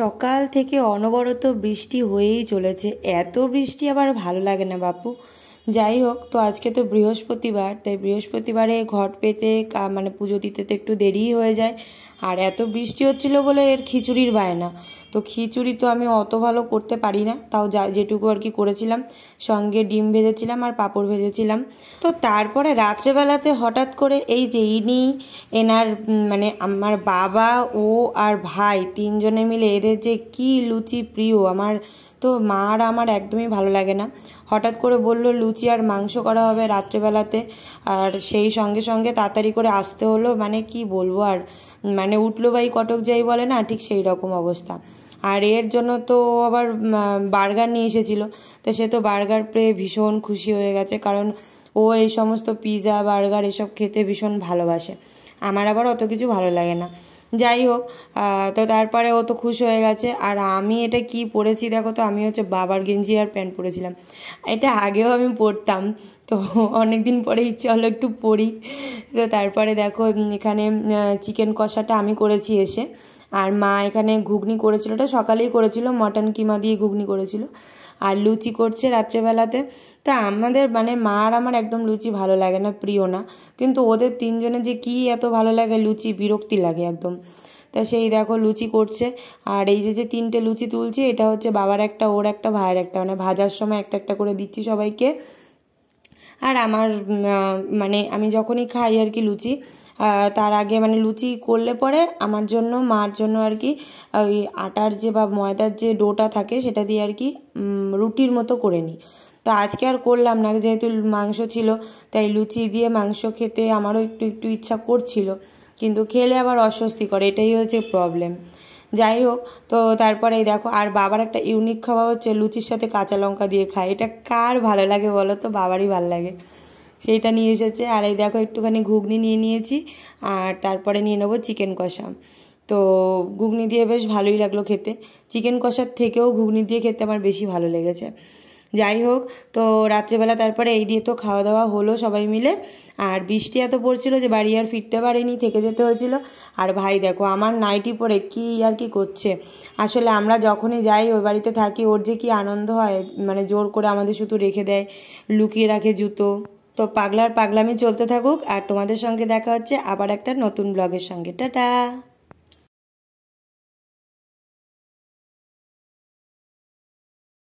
সকাল থেকে অনবরত বৃষ্টি হয়েই চলেছে এত বৃষ্টি আবার ভালো লাগে না বাপু যাই হোক তো আজকে তো বৃহস্পতিবার তাই বৃহস্পতিবারে ঘট পেতে মানে পুজো দিতে তো একটু দেরিই হয়ে যায় আর এত বৃষ্টি হচ্ছিল বলে এর খিচুড়ির বায়না তো খিচুড়ি তো আমি অত ভালো করতে পারি না তাও যা যেটুকু আর কি করেছিলাম সঙ্গে ডিম ভেজেছিলাম আর পাঁপড় ভেজেছিলাম তো তারপরে রাত্রেবেলাতে হঠাৎ করে এই যে ইনি এনার মানে আমার বাবা ও আর ভাই তিনজনে মিলে এদের যে কি লুচি প্রিয় আমার তো মা আর আমার একদমই ভালো লাগে না হঠাৎ করে বলল লুচি আর মাংস করা হবে রাত্রেবেলাতে আর সেই সঙ্গে সঙ্গে তাড়াতাড়ি করে আসতে হলো মানে কি বলবো আর মানে উঠলো বাই কটক যাই বলে না ঠিক সেই রকম অবস্থা আর এর জন্য তো আবার বার্গার নিয়ে এসেছিল তো সে তো বার্গার পেয়ে ভীষণ খুশি হয়ে গেছে কারণ ও এই সমস্ত পিৎজা বার্গার এসব খেতে ভীষণ ভালোবাসে আমার আবার অত কিছু ভালো লাগে না যাই হোক তো তারপরে ও তো খুশি হয়ে গেছে আর আমি এটা কি পরেছি দেখো তো আমি হচ্ছে বাবার গেঞ্জি আর প্যান্ট পরেছিলাম এটা আগেও আমি পরতাম তো অনেক দিন পরে ইচ্ছে হলো একটু পরি তো তারপরে দেখো এখানে চিকেন কষাটা আমি করেছি এসে আর মা এখানে ঘুগনি করেছিল ওটা সকালেই করেছিল মটন কিমা দিয়ে ঘুগনি করেছিল আর লুচি করছে রাত্রেবেলাতে তা আমাদের মানে মা আর আমার একদম লুচি ভালো লাগে না প্রিয় না কিন্তু ওদের তিনজনে যে কি এত ভালো লাগে লুচি বিরক্তি লাগে একদম তা সেই দেখো লুচি করছে আর এই যে যে তিনটে লুচি তুলছি এটা হচ্ছে বাবার একটা ওর একটা ভাইয়ের একটা মানে ভাজার সময় একটা একটা করে দিচ্ছি সবাইকে আর আমার মানে আমি যখনই খাই আর কি লুচি তার আগে মানে লুচি করলে পরে আমার জন্য মার জন্য আর কি ওই আটার যে বা ময়দার যে ডোটা থাকে সেটা দিয়ে আর কি রুটির মতো করে নিই তো আজকে আর করলাম না যেহেতু মাংস ছিল তাই লুচি দিয়ে মাংস খেতে আমারও একটু একটু ইচ্ছা করছিল কিন্তু খেলে আবার অস্বস্তি করে এটাই হচ্ছে প্রবলেম যাই হোক তো তারপরে দেখো আর বাবার একটা ইউনিক খাবার হচ্ছে লুচির সাথে কাঁচা লঙ্কা দিয়ে খায় এটা কার ভালো লাগে বলো তো বাবারই ভালো লাগে সেইটা নিয়ে এসেছে আর এই দেখো একটুখানি ঘুগনি নিয়ে নিয়েছি আর তারপরে নিয়ে নেবো চিকেন কষা তো ঘুগনি দিয়ে বেশ ভালোই লাগলো খেতে চিকেন কষার থেকেও ঘুগনি দিয়ে খেতে আমার বেশি ভালো লেগেছে যাই হোক তো রাত্রেবেলা তারপরে এই দিয়ে তো খাওয়া দাওয়া হলো সবাই মিলে আর বৃষ্টি এত পড়ছিল যে বাড়ি আর ফিরতে পারেনি থেকে যেতে হয়েছিল আর ভাই দেখো আমার নাইটি পরে কি আর কি করছে আসলে আমরা যখনই যাই ওই বাড়িতে থাকি ওর যে কি আনন্দ হয় মানে জোর করে আমাদের শুধু রেখে দেয় লুকিয়ে রাখে জুতো তো পাগলার পাগলামি চলতে থাকুক আর তোমাদের সঙ্গে দেখা হচ্ছে আবার একটা নতুন ব্লগের সঙ্গে টাটা